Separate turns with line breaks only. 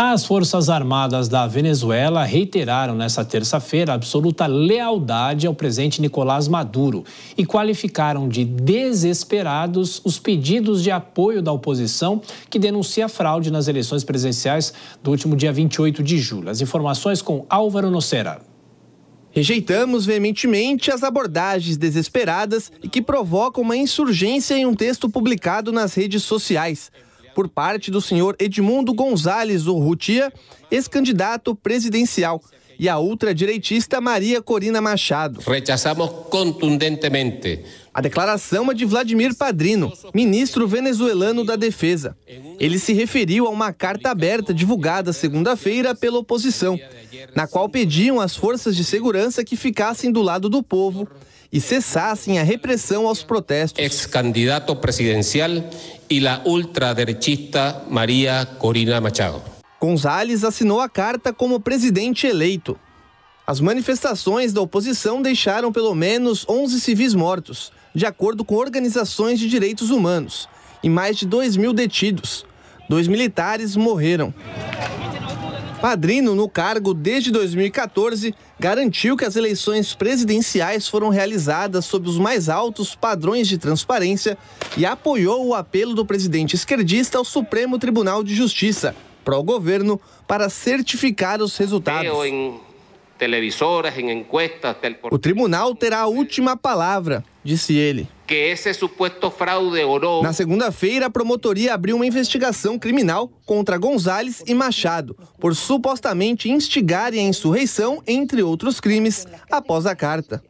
As Forças Armadas da Venezuela reiteraram nesta terça-feira absoluta lealdade ao presidente Nicolás Maduro e qualificaram de desesperados os pedidos de apoio da oposição que denuncia fraude nas eleições presidenciais do último dia 28 de julho. As informações com Álvaro Nocera. Rejeitamos
veementemente as abordagens desesperadas e que provocam uma insurgência em um texto publicado nas redes sociais por parte do senhor Edmundo Gonzalez Urrutia, ex-candidato presidencial, e a ultradireitista Maria Corina Machado.
Rechazamos contundentemente.
A declaração é de Vladimir Padrino, ministro venezuelano da Defesa. Ele se referiu a uma carta aberta divulgada segunda-feira pela oposição, na qual pediam às forças de segurança que ficassem do lado do povo e cessassem a repressão aos protestos.
Ex-candidato presidencial e la ultraderechista Maria Corina Machado.
Gonzalez assinou a carta como presidente eleito. As manifestações da oposição deixaram pelo menos 11 civis mortos, de acordo com organizações de direitos humanos, e mais de 2 mil detidos. Dois militares morreram. Padrino, no cargo desde 2014, garantiu que as eleições presidenciais foram realizadas sob os mais altos padrões de transparência e apoiou o apelo do presidente esquerdista ao Supremo Tribunal de Justiça, pró governo, para certificar os resultados. O tribunal terá a última palavra, disse ele
que esse suposto fraude
orou. Na segunda-feira, a promotoria abriu uma investigação criminal contra Gonzalez e Machado por supostamente instigarem a insurreição, entre outros crimes, após a carta.